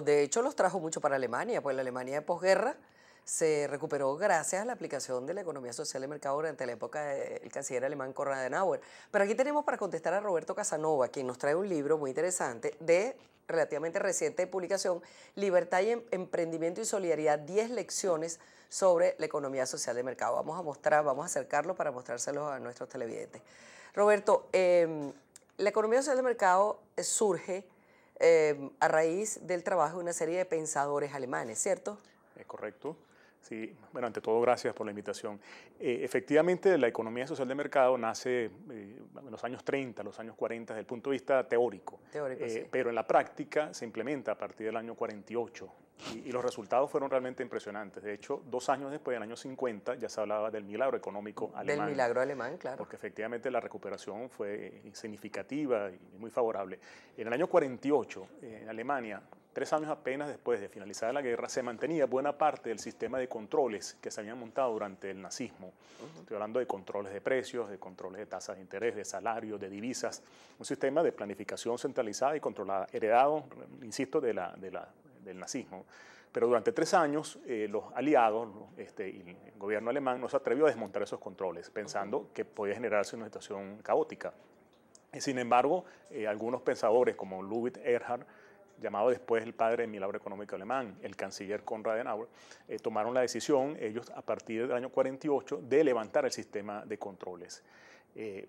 de hecho los trajo mucho para Alemania, pues la Alemania de posguerra se recuperó gracias a la aplicación de la economía social de mercado durante la época del canciller alemán Konrad Adenauer. Pero aquí tenemos para contestar a Roberto Casanova, quien nos trae un libro muy interesante de relativamente reciente publicación, Libertad y em-, Emprendimiento y Solidaridad, 10 lecciones sobre la economía social de mercado. Vamos a mostrar, vamos a acercarlo para mostrárselo a nuestros televidentes. Roberto, em, la economía social de mercado surge Em, a raíz del trabajo de una serie de pensadores alemanes, ¿cierto? Es correcto. Sí, bueno, ante todo, gracias por la invitación. Eh, efectivamente, la economía social de mercado nace eh, en los años 30, los años 40, desde el punto de vista teórico. Eh, pero en la práctica se implementa a partir del año 48 y, y, los resultados fueron realmente impresionantes. De hecho, dos años después, en el año 50, ya se hablaba del milagro económico alemán. Del milagro alemán, claro. Porque efectivamente la recuperación fue significativa y muy favorable. En el año 48, en Alemania, Tres años apenas después de finalizar la guerra se mantenía buena parte del sistema de controles que se habían montado durante el nazismo. Estoy hablando de controles de precios, de controles de tasas de interés, de salarios, de divisas, un sistema de planificación centralizada y controlada, heredado, insisto, de la, del nazismo. Pero durante tres años eh, los aliados este, y el gobierno alemán no se atrevió a desmontar esos controles, pensando que podía generarse una situación caótica. Sin embargo, eh, algunos pensadores como Ludwig Erhard llamado después el padre de milagro económico alemán, el canciller Konrad Adenauer, eh, tomaron la decisión, ellos a partir del año 48, de levantar el sistema de controles. Eh,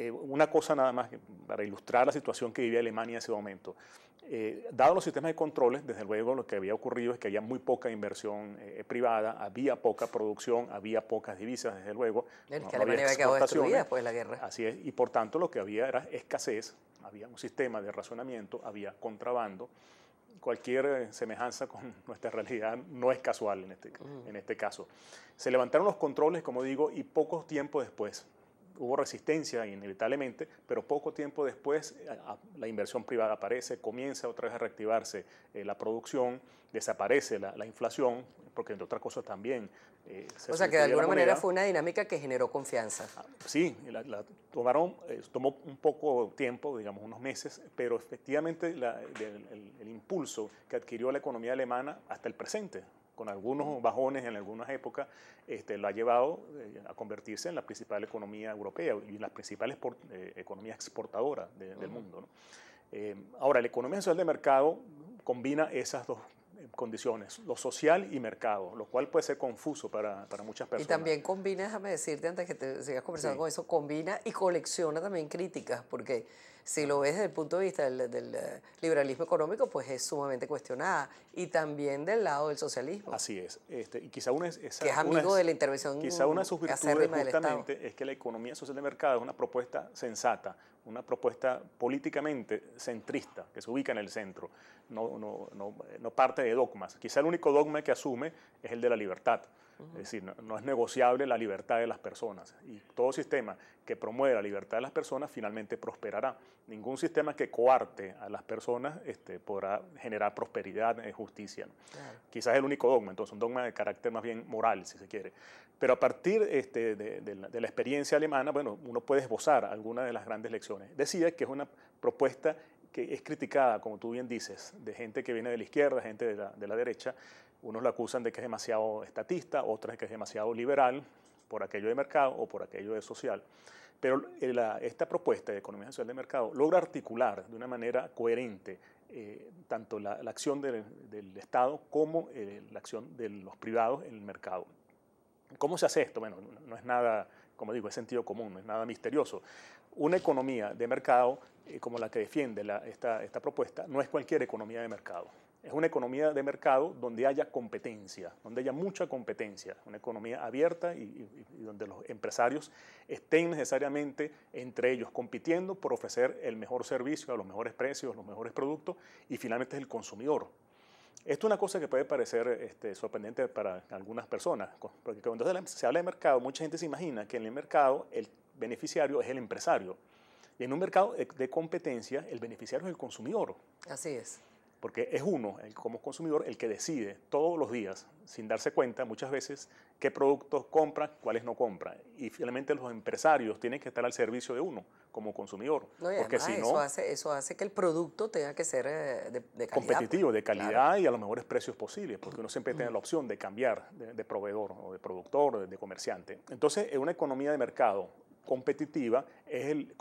eh, una cosa nada más para ilustrar la situación que vivía Alemania en ese momento. Eh, dado los sistemas de controles, desde luego lo que había ocurrido es que había muy poca inversión eh, privada, había poca producción, había pocas divisas, desde luego. que Alemania había quedado destruida después de la guerra. Así es, y por tanto lo que había era escasez, había un sistema de razonamiento, había contrabando. Cualquier semejanza con nuestra realidad no es casual en este, mm. en este caso. Se levantaron los controles, como digo, y poco tiempo después, hubo resistencia inevitablemente, pero poco tiempo después eh, la inversión privada aparece, comienza otra vez a reactivarse eh, la producción, desaparece la, inflación, porque entre otras cosas también... Eh, se o sea que de alguna manera fue una dinámica que generó confianza. Ah, sí, tomaron, tomó un poco tiempo, digamos unos meses, pero efectivamente el impulso que adquirió la economía alemana hasta el presente, con algunos bajones en algunas épocas, este, lo ha llevado eh, a convertirse en la principal economía europea y las principales eh, economías exportadoras del mundo. Eh, ahora, la economía social de mercado combina esas dos condiciones, lo social y mercado, lo cual puede ser confuso para, muchas personas. Y también combina, déjame decirte antes que te sigas conversando con eso, combina y colecciona también críticas, porque si lo ves desde el punto de vista del, eh, liberalismo económico, pues es sumamente cuestionada. Y también del lado del socialismo. Así es. Este, y quizá una es, que es amigo de la intervención. Quizá una de sus virtudes justamente es que la economía social de mercado es una propuesta sensata, una propuesta políticamente centrista, que se ubica en el centro, no, no, no, no parte de dogmas. Quizá el único dogma que asume es el de la libertad. Es decir, no, es negociable la libertad de las personas. Y todo sistema que promueva la libertad de las personas finalmente prosperará. Ningún sistema que coarte a las personas este, podrá generar prosperidad, y justicia. Quizás el único dogma, entonces un dogma de carácter más bien moral, si se quiere. Pero a partir este, de, la, experiencia alemana, bueno, uno puede esbozar algunas de las grandes lecciones. Decía que es una propuesta que es criticada, como tú bien dices, de gente que viene de la izquierda, gente de la, derecha. Unos la acusan de que es demasiado estatista, otros de que es demasiado liberal por aquello de mercado o por aquello de social. Pero esta propuesta de economía social de mercado logra articular de una manera coherente eh, tanto la, acción del, Estado como eh, la acción de los privados en el mercado. ¿Cómo se hace esto? Bueno, no, no es nada, como digo, es sentido común, no es nada misterioso. Una economía de mercado eh, como la que defiende esta, esta propuesta no es cualquier economía de mercado. Es una economía de mercado donde haya competencia, donde haya mucha competencia, una economía abierta y, donde los empresarios estén necesariamente entre ellos compitiendo por ofrecer el mejor servicio, a los mejores precios, los mejores productos y finalmente es el consumidor. Esto es una cosa que puede parecer este, sorprendente para algunas personas, porque cuando se habla de mercado, mucha gente se imagina que en el mercado el beneficiario es el empresario. Y en un mercado de, competencia, el beneficiario es el consumidor. Así es porque es uno, como consumidor, el que decide todos los días, sin darse cuenta muchas veces, qué productos compra, cuáles no compra. Y finalmente los empresarios tienen que estar al servicio de uno como consumidor. porque si no, eso, hace, que el producto tenga que ser eh, de, Competitivo, pues. de calidad y a los mejores precios posibles, porque uno siempre tiene la opción de cambiar de, proveedor o de productor de comerciante. Entonces, en una economía de mercado competitiva, es el,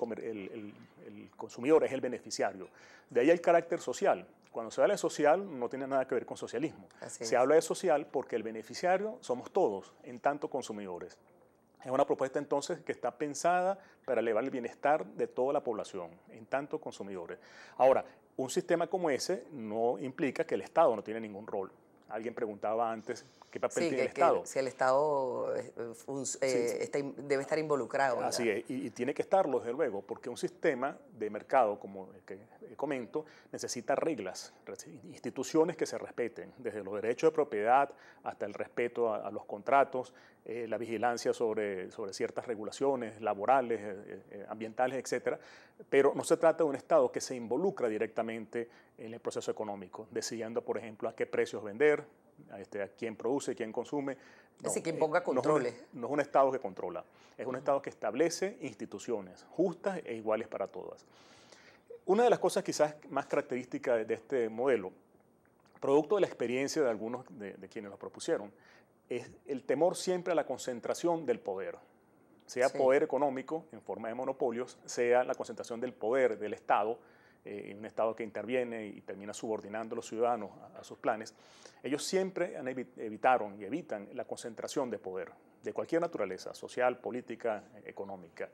consumidor, es el beneficiario. De ahí el carácter social. Cuando se habla de social, no tiene nada que ver con socialismo. se habla de social porque el beneficiario somos todos, en tanto consumidores. Es una propuesta entonces que está pensada para elevar el bienestar de toda la población, en tanto consumidores. Ahora, un sistema como ese no implica que el Estado no tiene ningún rol. Alguien preguntaba antes qué papel tiene el Estado. Que, si el Estado eh, eh, debe estar involucrado. Así es, y, tiene que estarlo, desde luego, porque un sistema de mercado, como el que eh, comento, necesita reglas, instituciones que se respeten, desde los derechos de propiedad hasta el respeto a los contratos, eh, la vigilancia sobre, sobre, ciertas regulaciones laborales, eh, eh, ambientales, etc. Pero no se trata de un Estado que se involucra directamente en el proceso económico, decidiendo, por ejemplo, a qué precios vender, a, este, quién produce, quién consume. No, es que imponga controles. No es, un, Estado que controla, es un Estado que establece instituciones justas e iguales para todas. Una de las cosas quizás más características de este modelo, producto de la experiencia de algunos de quienes lo propusieron, es el temor siempre a la concentración del poder, sea poder económico en forma de monopolios, sea la concentración del poder del Estado, en eh, un Estado que interviene y termina subordinando a los ciudadanos a, sus planes, ellos siempre han evitaron y evitan la concentración de poder de cualquier naturaleza, social, política, eh, económica.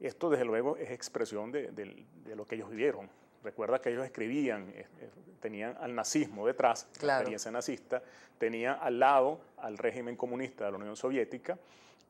Esto, desde luego, es expresión de lo que ellos vivieron Recuerda que ellos escribían, eh, eh, tenían al nazismo detrás, claro. la experiencia nazista, tenían al lado al régimen comunista de la Unión Soviética.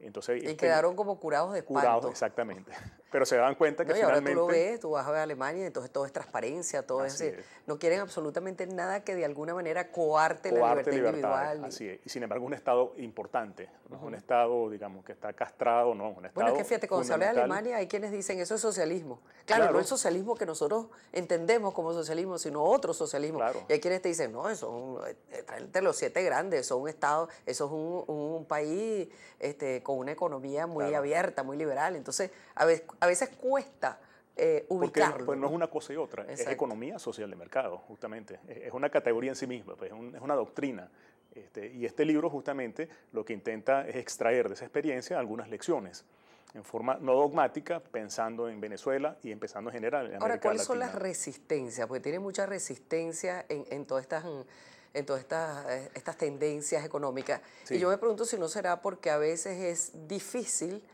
Entonces, y este, quedaron como curados de espanto. Curados, exactamente. Pero se dan cuenta que no, y ahora tú lo ves, tú vas a ver Alemania entonces todo es transparencia, todo es, No quieren absolutamente nada que de alguna manera coarte, la libertad, individual. Así es. Y sin embargo, un Estado importante, un Estado, digamos, que está castrado, no, Bueno, es que fíjate, cuando se habla de Alemania hay quienes dicen eso es socialismo. Claro, claro. no es socialismo que nosotros entendemos como socialismo, sino otro socialismo. Y hay quienes te dicen, no, eso es eh, entre los siete grandes, eso es un Estado, eso es un, país este, con una economía muy abierta, muy liberal. Entonces, a veces, cuesta. Eh, ubicarlo. Porque pues, no es una cosa y otra, es economía social de mercado, justamente. Es una categoría en sí misma, pues, es, una doctrina. Este, y este libro justamente lo que intenta es extraer de esa experiencia algunas lecciones en forma no dogmática, pensando en Venezuela y empezando en general Ahora, ¿cuáles son las resistencias? Porque tiene mucha resistencia en, todas estas en todas estas, eh, estas tendencias económicas. Y yo me pregunto si no será porque a veces es difícil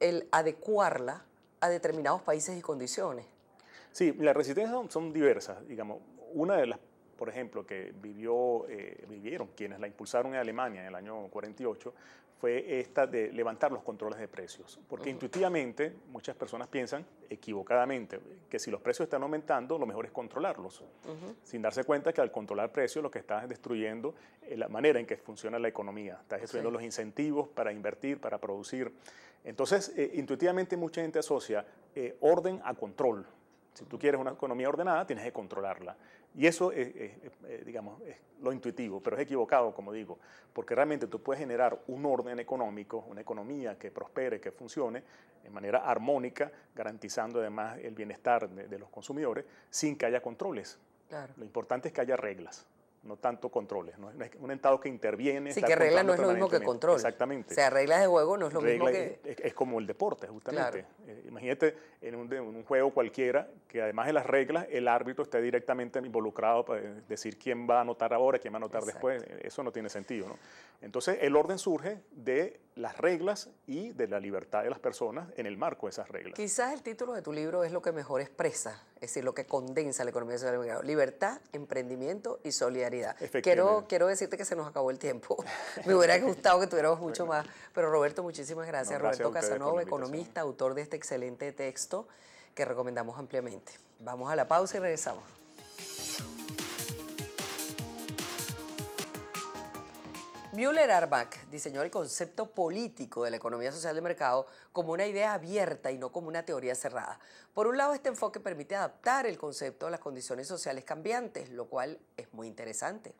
el adecuarla a determinados países y condiciones. Sí, las resistencias son, diversas. Digamos, una de las, por ejemplo, que vivió, eh, vivieron quienes la impulsaron en Alemania en el año 48 fue esta de levantar los controles de precios. Porque intuitivamente muchas personas piensan, equivocadamente, que si los precios están aumentando, lo mejor es controlarlos, sin darse cuenta que al controlar precios lo que estás es destruyendo eh, la manera en que funciona la economía, estás destruyendo los incentivos para invertir, para producir. Entonces, eh, intuitivamente mucha gente asocia eh, orden a control. Si tú quieres una economía ordenada, tienes que controlarla. Y eso es, eh, digamos, es lo intuitivo, pero es equivocado, como digo, porque realmente tú puedes generar un orden económico, una economía que prospere, que funcione de manera armónica, garantizando además el bienestar de, los consumidores, sin que haya controles. Lo importante es que haya reglas no tanto controles, ¿no? un entado que interviene. Sí, que reglas no es lo mismo que control. Exactamente. O sea, reglas de juego no es lo mismo que... Es, como el deporte, justamente. Eh, imagínate en un, juego cualquiera que además de las reglas, el árbitro esté directamente involucrado para pues, decir quién va a anotar ahora, quién va a anotar después. Eso no tiene sentido, Entonces, el orden surge de las reglas y de la libertad de las personas en el marco de esas reglas. Quizás el título de tu libro es lo que mejor expresa, es decir, lo que condensa la economía social y el mercado. Libertad, emprendimiento y solidaridad. Quiero, quiero decirte que se nos acabó el tiempo. Me hubiera gustado que tuviéramos mucho más. Pero Roberto, muchísimas gracias Roberto Casanova, economista, autor de este excelente texto que recomendamos ampliamente. Vamos a la pausa y regresamos. Müller Arbach diseñó el concepto político de la economía social de mercado como una idea abierta y no como una teoría cerrada. Por un lado, este enfoque permite adaptar el concepto a las condiciones sociales cambiantes, lo cual es muy interesante.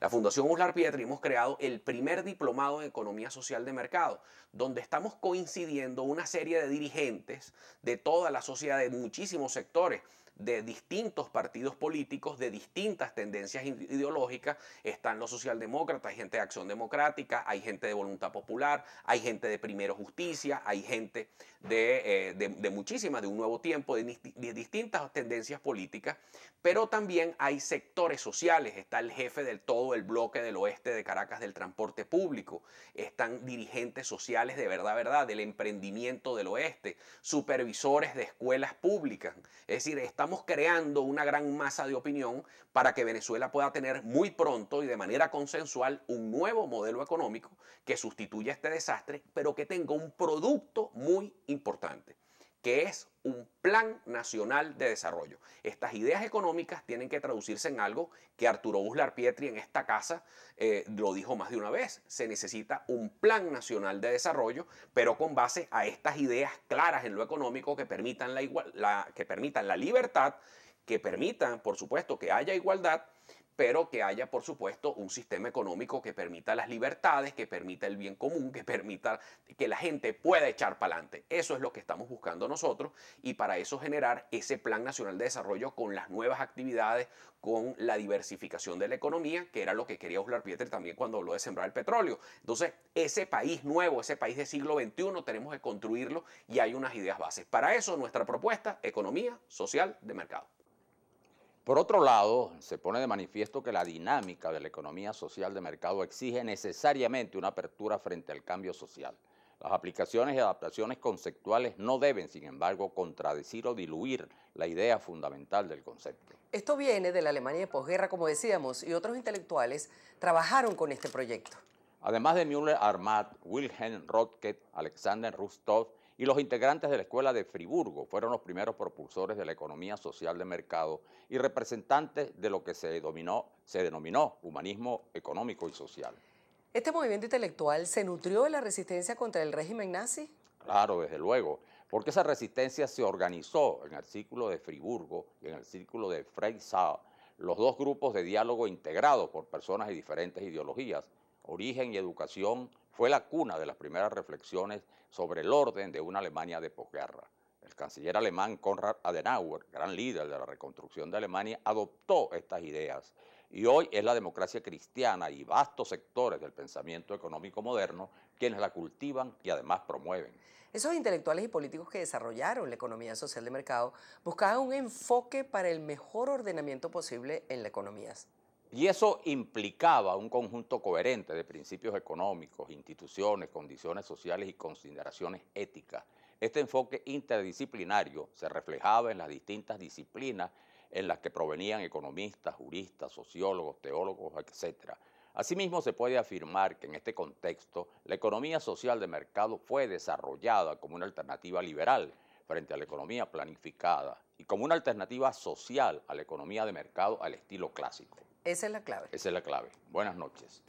La Fundación Uslar Pietri hemos creado el primer diplomado en economía social de mercado, donde estamos coincidiendo una serie de dirigentes de toda la sociedad, de muchísimos sectores, de distintos partidos políticos, de distintas tendencias ideológicas. Están los socialdemócratas, hay gente de Acción Democrática, hay gente de Voluntad Popular, hay gente de Primero Justicia, hay gente de, eh, de, muchísimas, de un nuevo tiempo, de, distintas tendencias políticas, pero también hay sectores sociales. Está el jefe del todo el bloque del oeste de Caracas del transporte público. Están dirigentes sociales de verdad, verdad, del emprendimiento del oeste, supervisores de escuelas públicas. Es decir, está estamos creando una gran masa de opinión para que Venezuela pueda tener muy pronto y de manera consensual un nuevo modelo económico que sustituya este desastre, pero que tenga un producto muy importante que es un plan nacional de desarrollo. Estas ideas económicas tienen que traducirse en algo que Arturo Uslar Pietri en esta casa eh, lo dijo más de una vez. Se necesita un plan nacional de desarrollo, pero con base a estas ideas claras en lo económico que permitan la, la que permitan la libertad, que permitan, por supuesto, que haya igualdad pero que haya, por supuesto, un sistema económico que permita las libertades, que permita el bien común, que permita que la gente pueda echar para adelante. Eso es lo que estamos buscando nosotros y para eso generar ese Plan Nacional de Desarrollo con las nuevas actividades, con la diversificación de la economía, que era lo que quería Oslar Pieter también cuando habló de sembrar el petróleo. Entonces, ese país nuevo, ese país del siglo XXI, tenemos que construirlo y hay unas ideas bases. Para eso, nuestra propuesta, economía social de mercado. Por otro lado, se pone de manifiesto que la dinámica de la economía social de mercado exige necesariamente una apertura frente al cambio social. Las aplicaciones y adaptaciones conceptuales no deben, sin embargo, contradecir o diluir la idea fundamental del concepto. Esto viene de la Alemania de posguerra, como decíamos, y otros intelectuales trabajaron con este proyecto. Además de Müller-Armat, Wilhelm Rotke, Alexander Rustov y los integrantes de la Escuela de Friburgo fueron los primeros propulsores de la economía social de mercado y representantes de lo que se, dominó, se denominó humanismo económico y social. ¿Este movimiento intelectual se nutrió de la resistencia contra el régimen nazi? Claro, desde luego, porque esa resistencia se organizó en el círculo de Friburgo y en el círculo de Freisau, los dos grupos de diálogo integrados por personas de diferentes ideologías, origen y educación fue la cuna de las primeras reflexiones sobre el orden de una Alemania de posguerra. El canciller alemán Konrad Adenauer, gran líder de la reconstrucción de Alemania, adoptó estas ideas y hoy es la democracia cristiana y vastos sectores del pensamiento económico moderno quienes la cultivan y además promueven. Esos intelectuales y políticos que desarrollaron la economía social de mercado buscaban un enfoque para el mejor ordenamiento posible en la economía y eso implicaba un conjunto coherente de principios económicos, instituciones, condiciones sociales y consideraciones éticas. Este enfoque interdisciplinario se reflejaba en las distintas disciplinas en las que provenían economistas, juristas, sociólogos, teólogos, etc. Asimismo, se puede afirmar que en este contexto la economía social de mercado fue desarrollada como una alternativa liberal frente a la economía planificada y como una alternativa social a la economía de mercado al estilo clásico. Esa es la clave. Esa es la clave. Buenas noches.